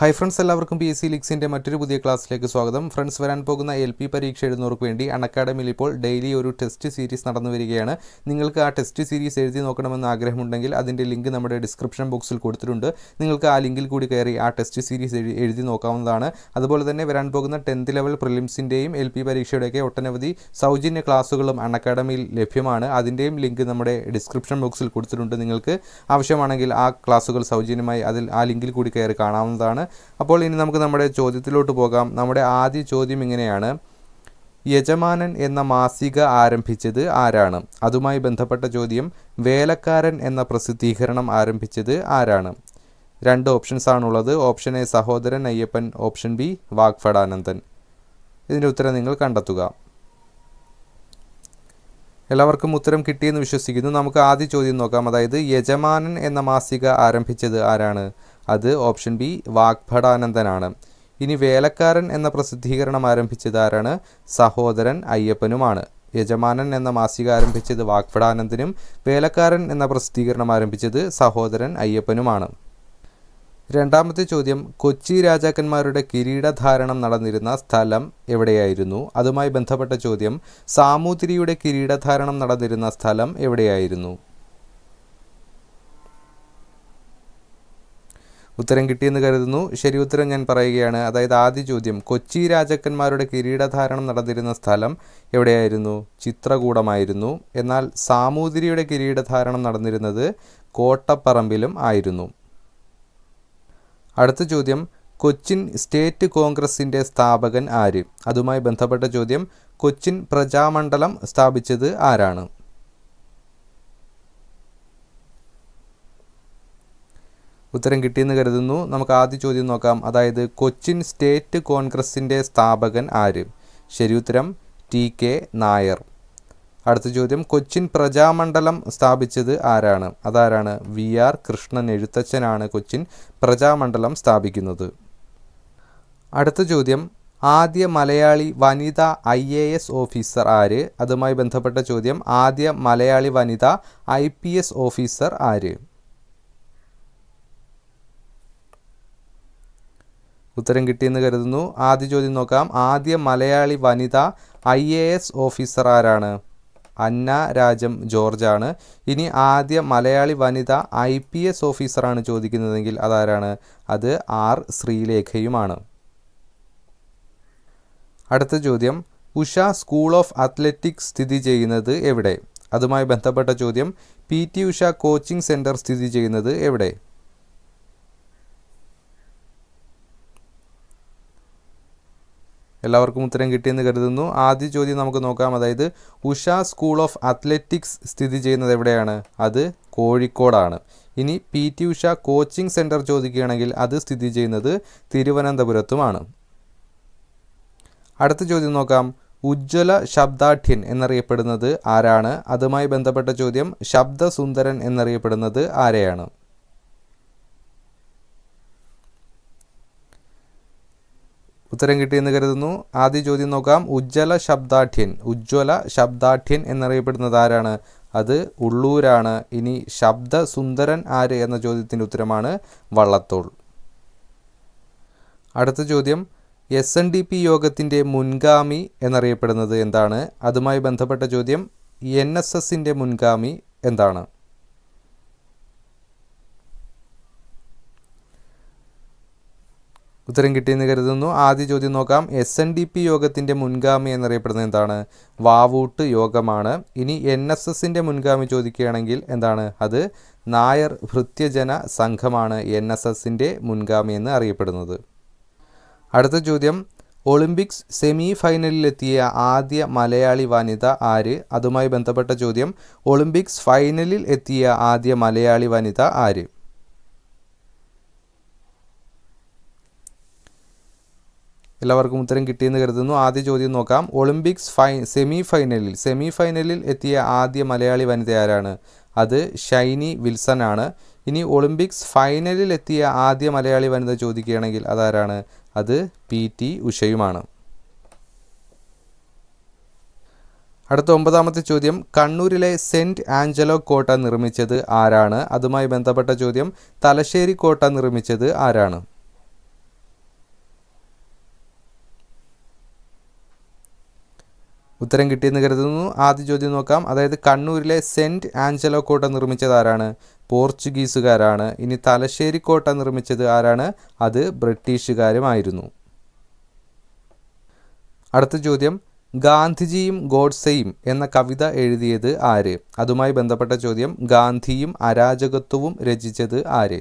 high friends എല്ലാവർക്കും P S C ലിക്സിൻ്റെ മറ്റൊരു പുതിയ ക്ലാസ്സിലേക്ക് സ്വാഗതം ഫ്രണ്ട്സ് വരാൻ പോകുന്ന എൽ പി പരീക്ഷ എഴുതുന്നവർക്ക് വേണ്ടി അണക്കാഡമിയിൽ ഇപ്പോൾ ഡെയിലി ഒരു ടെസ്റ്റ് സീരീസ് നടന്നു വരികയാണ് നിങ്ങൾക്ക് ആ ടെസ്റ്റ് സീരീസ് എഴുതി നോക്കണമെന്ന് ആഗ്രഹമുണ്ടെങ്കിൽ അതിൻ്റെ ലിങ്ക് നമ്മുടെ ഡിസ്ക്രിപ്ഷൻ ബോക്സിൽ കൊടുത്തിട്ടുണ്ട് നിങ്ങൾക്ക് ആ ലിങ്കിൽ കൂടി കയറി ആ ടെസ്റ്റ് സീരീസ് എഴുതി നോക്കാവുന്നതാണ് അതുപോലെ തന്നെ വരാൻ പോകുന്ന ടെൻത്ത് ലെവൽ പ്രിലിംസിൻ്റെയും എൽ പി പരീക്ഷയുടെയൊക്കെ ഒട്ടനവധി സൗജന്യ ക്ലാസ്സുകളും അണക്കാഡമിയിൽ ലഭ്യമാണ് അതിൻ്റെയും ലിങ്ക് നമ്മുടെ ഡിസ്ക്രിപ്ഷൻ ബോക്സിൽ കൊടുത്തിട്ടുണ്ട് നിങ്ങൾക്ക് ആവശ്യമാണെങ്കിൽ ആ ക്ലാസ്സുകൾ സൗജന്യമായി അതിൽ ആ ലിങ്കിൽ കൂടി കയറി കാണാവുന്നതാണ് അപ്പോൾ ഇനി നമുക്ക് നമ്മുടെ ചോദ്യത്തിലോട്ട് പോകാം നമ്മുടെ ആദ്യ ചോദ്യം ഇങ്ങനെയാണ് യജമാനൻ എന്ന മാസിക ആരംഭിച്ചത് ആരാണ് അതുമായി ബന്ധപ്പെട്ട ചോദ്യം വേലക്കാരൻ എന്ന പ്രസിദ്ധീകരണം ആരംഭിച്ചത് ആരാണ് രണ്ട് ഓപ്ഷൻസ് ആണുള്ളത് ഓപ്ഷൻ എ സഹോദരൻ അയ്യപ്പൻ ഓപ്ഷൻ ബി വാഗ്ഫടാനന്ദൻ ഇതിൻ്റെ ഉത്തരം നിങ്ങൾ കണ്ടെത്തുക എല്ലാവർക്കും ഉത്തരം കിട്ടിയെന്ന് വിശ്വസിക്കുന്നു നമുക്ക് ആദ്യ ചോദ്യം നോക്കാം അതായത് യജമാനൻ എന്ന മാസിക ആരംഭിച്ചത് ആരാണ് അത് ഓപ്ഷൻ ബി വാഗ്ഭടാനന്ദനാണ് ഇനി വേലക്കാരൻ എന്ന പ്രസിദ്ധീകരണം ആരംഭിച്ചത് ആരാണ് സഹോദരൻ അയ്യപ്പനുമാണ് യജമാനൻ എന്ന മാസിക ആരംഭിച്ചത് വാഗ്ഭടാനന്ദനും വേലക്കാരൻ എന്ന പ്രസിദ്ധീകരണം ആരംഭിച്ചത് സഹോദരൻ അയ്യപ്പനുമാണ് രണ്ടാമത്തെ ചോദ്യം കൊച്ചി രാജാക്കന്മാരുടെ കിരീടധാരണം നടന്നിരുന്ന സ്ഥലം എവിടെയായിരുന്നു അതുമായി ബന്ധപ്പെട്ട ചോദ്യം സാമൂതിരിയുടെ കിരീടധാരണം നടന്നിരുന്ന സ്ഥലം എവിടെയായിരുന്നു ഉത്തരം കിട്ടിയെന്ന് കരുതുന്നു ശരി ഉത്തരം ഞാൻ പറയുകയാണ് അതായത് ആദ്യ ചോദ്യം കൊച്ചി രാജാക്കന്മാരുടെ കിരീടധാരണം നടന്നിരുന്ന സ്ഥലം എവിടെയായിരുന്നു ചിത്രകൂടമായിരുന്നു എന്നാൽ സാമൂതിരിയുടെ കിരീടധാരണം നടന്നിരുന്നത് കോട്ടപ്പറമ്പിലും ആയിരുന്നു അടുത്ത ചോദ്യം കൊച്ചിൻ സ്റ്റേറ്റ് കോൺഗ്രസിൻ്റെ സ്ഥാപകൻ ആര് അതുമായി ബന്ധപ്പെട്ട ചോദ്യം കൊച്ചിൻ പ്രജാമണ്ഡലം സ്ഥാപിച്ചത് ആരാണ് ഉത്തരം കിട്ടിയെന്ന് കരുതുന്നു നമുക്ക് ആദ്യ ചോദ്യം നോക്കാം അതായത് കൊച്ചിൻ സ്റ്റേറ്റ് കോൺഗ്രസിൻ്റെ സ്ഥാപകൻ ആര് ശരി ഉത്തരം ടി കെ നായർ അടുത്ത ചോദ്യം കൊച്ചിൻ പ്രജാമണ്ഡലം സ്ഥാപിച്ചത് ആരാണ് അതാരാണ് വി ആർ കൃഷ്ണൻ എഴുത്തച്ഛനാണ് കൊച്ചിൻ പ്രജാമണ്ഡലം സ്ഥാപിക്കുന്നത് അടുത്ത ചോദ്യം ആദ്യ മലയാളി വനിത ഐ എ എസ് ഓഫീസർ ആര് അതുമായി ബന്ധപ്പെട്ട ചോദ്യം ആദ്യ മലയാളി വനിത ഐ പി എസ് ഓഫീസർ ആര് ഉത്തരം കിട്ടിയെന്ന് കരുതുന്നു ആദ്യ ചോദ്യം നോക്കാം ആദ്യ മലയാളി വനിത ഐ എ എസ് ഓഫീസർ ആരാണ് അന്ന രാജം ജോർജ് ആണ് ഇനി ആദ്യ മലയാളി വനിത ഐ പി എസ് ഓഫീസറാണ് ചോദിക്കുന്നതെങ്കിൽ അതാരാണ് അത് ആർ ശ്രീലേഖയുമാണ് അടുത്ത ചോദ്യം ഉഷ സ്കൂൾ ഓഫ് അത്ലറ്റിക്സ് സ്ഥിതി ചെയ്യുന്നത് എവിടെ അതുമായി ബന്ധപ്പെട്ട ചോദ്യം P T Usha coaching centre സ്ഥിതി ചെയ്യുന്നത് എവിടെ എല്ലാവർക്കും ഉത്തരം കിട്ടിയെന്ന് കരുതുന്നു ആദ്യ ചോദ്യം നമുക്ക് നോക്കാം അതായത് ഉഷ സ്കൂൾ ഓഫ് അത്ലറ്റിക്സ് സ്ഥിതി ചെയ്യുന്നത് എവിടെയാണ് അത് കോഴിക്കോടാണ് ഇനി P T Usha coaching centre ചോദിക്കുകയാണെങ്കിൽ അത് സ്ഥിതി ചെയ്യുന്നത് തിരുവനന്തപുരത്തുമാണ് അടുത്ത ചോദ്യം നോക്കാം ഉജ്ജ്വല ശബ്ദാഠ്യൻ എന്നറിയപ്പെടുന്നത് ആരാണ് അതുമായി ബന്ധപ്പെട്ട ചോദ്യം ശബ്ദസുന്ദരൻ എന്നറിയപ്പെടുന്നത് ആരെയാണ് ഉത്തരം കിട്ടിയെന്ന് കരുതുന്നു ആദ്യ ചോദ്യം നോക്കാം ഉജ്ജ്വല ശബ്ദാഠ്യൻ ഉജ്ജ്വല ശബ്ദാഠ്യൻ എന്നറിയപ്പെടുന്നത് ആരാണ് അത് ഉള്ളൂരാണ് ഇനി ശബ്ദ സുന്ദരൻ ആര് എന്ന ചോദ്യത്തിൻ്റെ ഉത്തരമാണ് വള്ളത്തോൾ അടുത്ത ചോദ്യം എസ് എൻ ഡി പി യോഗത്തിൻ്റെ മുൻഗാമി എന്നറിയപ്പെടുന്നത് എന്താണ് അതുമായി ബന്ധപ്പെട്ട ചോദ്യം എൻ എസ് എസിൻ്റെ മുൻഗാമി എന്താണ് ഉത്തരം കിട്ടിയെന്ന് കരുതുന്നു ആദ്യ ചോദ്യം നോക്കാം എസ് എൻ ഡി പി യോഗത്തിൻ്റെ മുൻഗാമി എന്നറിയപ്പെടുന്നത് എന്താണ് വാവൂട്ട് യോഗമാണ് ഇനി എൻ എസ് എസിൻ്റെ മുൻഗാമി ചോദിക്കുകയാണെങ്കിൽ എന്താണ് അത് നായർ ഭൃത്യജന സംഘമാണ് എൻ എസ് എസിൻ്റെ മുൻഗാമി എന്ന് അറിയപ്പെടുന്നത് അടുത്ത ചോദ്യം ഒളിമ്പിക്സ് സെമി ഫൈനലിലെത്തിയ ആദ്യ മലയാളി വനിത ആര് അതുമായി ബന്ധപ്പെട്ട ചോദ്യം ഒളിമ്പിക്സ് ഫൈനലിൽ എത്തിയ ആദ്യ മലയാളി വനിത ആര് എല്ലാവർക്കും ഉത്തരം കിട്ടിയെന്ന് കരുതുന്നു ആദ്യ ചോദ്യം നോക്കാം ഒളിമ്പിക്സ് ഫൈ സെമി ഫൈനലിൽ സെമി ഫൈനലിൽ എത്തിയ ആദ്യ മലയാളി വനിത ആരാണ് അത് ഷൈനി വിൽസൺ ആണ് ഇനി ഒളിമ്പിക്സ് ഫൈനലിൽ എത്തിയ ആദ്യ മലയാളി വനിത ചോദിക്കുകയാണെങ്കിൽ അതാരാണ് അത് പി ടി ഉഷയുമാണ് അടുത്ത ഒമ്പതാമത്തെ ചോദ്യം കണ്ണൂരിലെ സെൻറ്റ് ആഞ്ചലോ കോട്ട നിർമ്മിച്ചത് ആരാണ് അതുമായി ബന്ധപ്പെട്ട ചോദ്യം തലശ്ശേരി കോട്ട നിർമ്മിച്ചത് ആരാണ് ഉത്തരം കിട്ടിയെന്ന് കരുതുന്നു ആദ്യ ചോദ്യം നോക്കാം അതായത് കണ്ണൂരിലെ സെൻറ്റ് ആഞ്ചലോ കോട്ട നിർമ്മിച്ചത് ആരാണ് പോർച്ചുഗീസുകാരാണ് ഇനി തലശ്ശേരി കോട്ട നിർമ്മിച്ചത് ആരാണ് അത് ബ്രിട്ടീഷുകാരുമായിരുന്നു അടുത്ത ചോദ്യം ഗാന്ധിജിയും ഗോഡ്സെയും എന്ന കവിത എഴുതിയത് ആര് അതുമായി ബന്ധപ്പെട്ട ചോദ്യം ഗാന്ധിയും അരാജകത്വവും രചിച്ചത് ആര്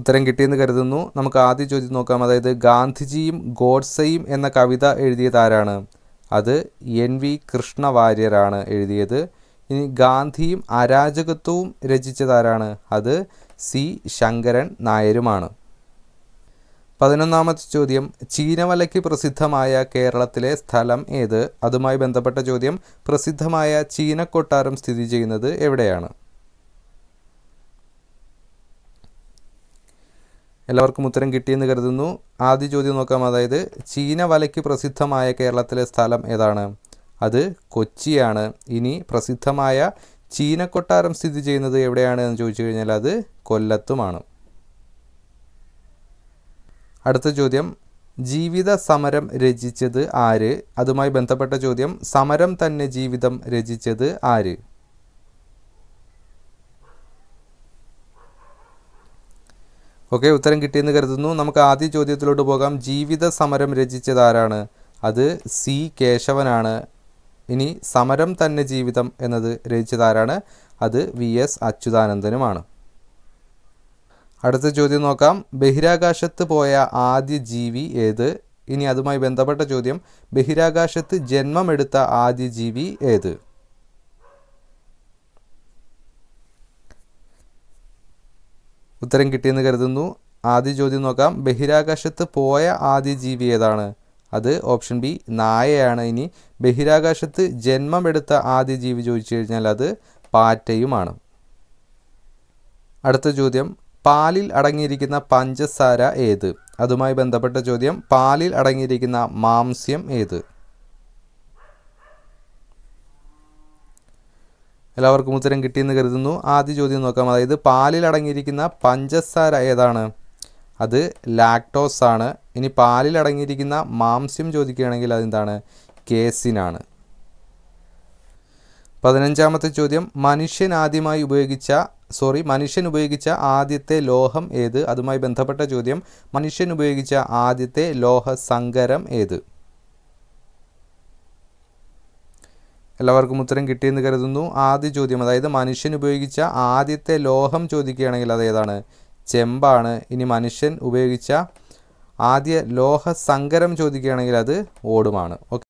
ഉത്തരം കിട്ടിയെന്ന് കരുതുന്നു നമുക്ക് ആദ്യ ചോദ്യം നോക്കാം അതായത് ഗാന്ധിജിയും ഗോഡ്സയും എന്ന കവിത എഴുതിയത് ആരാണ് അത് എൻ വി കൃഷ്ണവാര്യരാണ് എഴുതിയത് ഇനി ഗാന്ധിയും അരാജകത്വവും രചിച്ചതാരാണ് അത് സി ശങ്കരൻ നായരുമാണ് പതിനൊന്നാമത്തെ ചോദ്യം ചീനവലയ്ക്ക് പ്രസിദ്ധമായ കേരളത്തിലെ സ്ഥലം ഏത് അതുമായി ബന്ധപ്പെട്ട ചോദ്യം പ്രസിദ്ധമായ ചീനക്കൊട്ടാരം സ്ഥിതി ചെയ്യുന്നത് എവിടെയാണ് എല്ലാവർക്കും ഉത്തരം കിട്ടിയെന്ന് കരുതുന്നു ആദ്യ ചോദ്യം നോക്കാം അതായത് ചീന വലയ്ക്ക് പ്രസിദ്ധമായ കേരളത്തിലെ സ്ഥലം ഏതാണ് അത് കൊച്ചിയാണ് ഇനി പ്രസിദ്ധമായ ചീനക്കൊട്ടാരം സ്ഥിതി ചെയ്യുന്നത് എവിടെയാണ് എന്ന് ചോദിച്ചു കഴിഞ്ഞാൽ അത് കൊല്ലത്തുമാണ് അടുത്ത ചോദ്യം ജീവിത സമരം രചിച്ചത് ആര് അതുമായി ബന്ധപ്പെട്ട ചോദ്യം സമരം തന്നെ ജീവിതം രചിച്ചത് ആര് ഓക്കെ ഉത്തരം കിട്ടിയെന്ന് കരുതുന്നു നമുക്ക് ആദ്യ ചോദ്യത്തിലോട്ട് പോകാം ജീവിത സമരം രചിച്ചതാരാണ് അത് സി കേശവനാണ് ഇനി സമരം തന്നെ ജീവിതം എന്നത് രചിച്ചതാരാണ് അത് വി എസ് അച്യുതാനന്ദനുമാണ് അടുത്ത ചോദ്യം നോക്കാം ബഹിരാകാശത്ത് പോയ ആദ്യ ജീവി ഏത് ഇനി അതുമായി ബന്ധപ്പെട്ട ചോദ്യം ബഹിരാകാശത്ത് ജന്മമെടുത്ത ആദ്യ ജീവി ഏത് ഉത്തരം കിട്ടിയെന്ന് കരുതുന്നു ആദ്യ ചോദ്യം നോക്കാം ബഹിരാകാശത്ത് പോയ ആദ്യ ജീവി ഏതാണ് അത് ഓപ്ഷൻ ബി നായയാണ് ഇനി ബഹിരാകാശത്ത് ജന്മം എടുത്ത ആദ്യ ജീവി ചോദിച്ചു കഴിഞ്ഞാൽ അത് പാറ്റയുമാണ് അടുത്ത ചോദ്യം പാലിൽ അടങ്ങിയിരിക്കുന്ന പഞ്ചസാര ഏത് അതുമായി ബന്ധപ്പെട്ട ചോദ്യം പാലിൽ അടങ്ങിയിരിക്കുന്ന മാംസ്യം ഏത് എല്ലാവർക്കും ഉത്തരം കിട്ടിയെന്ന് കരുതുന്നു ആദ്യ ചോദ്യം നോക്കാം അതായത് പാലിൽ അടങ്ങിയിരിക്കുന്ന പഞ്ചസാര ഏതാണ് അത് ലാക്ടോസ് ആണ് ഇനി പാലിൽ അടങ്ങിയിരിക്കുന്ന മാംസ്യം ചോദിക്കുകയാണെങ്കിൽ അതെന്താണ് കേസിനാണ് പതിനഞ്ചാമത്തെ ചോദ്യം മനുഷ്യൻ ആദ്യമായി ഉപയോഗിച്ച സോറി മനുഷ്യൻ ഉപയോഗിച്ച ആദ്യത്തെ ലോഹം ഏത് അതുമായി ബന്ധപ്പെട്ട ചോദ്യം മനുഷ്യൻ ഉപയോഗിച്ച ആദ്യത്തെ ലോഹ സങ്കരം ഏത് എല്ലാവർക്കും ഉത്തരം കിട്ടിയെന്ന് കരുതുന്നു ആദ്യ ചോദ്യം അതായത് മനുഷ്യൻ ഉപയോഗിച്ച ആദ്യത്തെ ലോഹം ചോദിക്കുകയാണെങ്കിൽ അത് ഏതാണ് ചെമ്പാണ് ഇനി മനുഷ്യൻ ഉപയോഗിച്ച ആദ്യ ലോഹ സങ്കരം ചോദിക്കുകയാണെങ്കിൽ അത് ഓടുമാണ് ഓക്കെ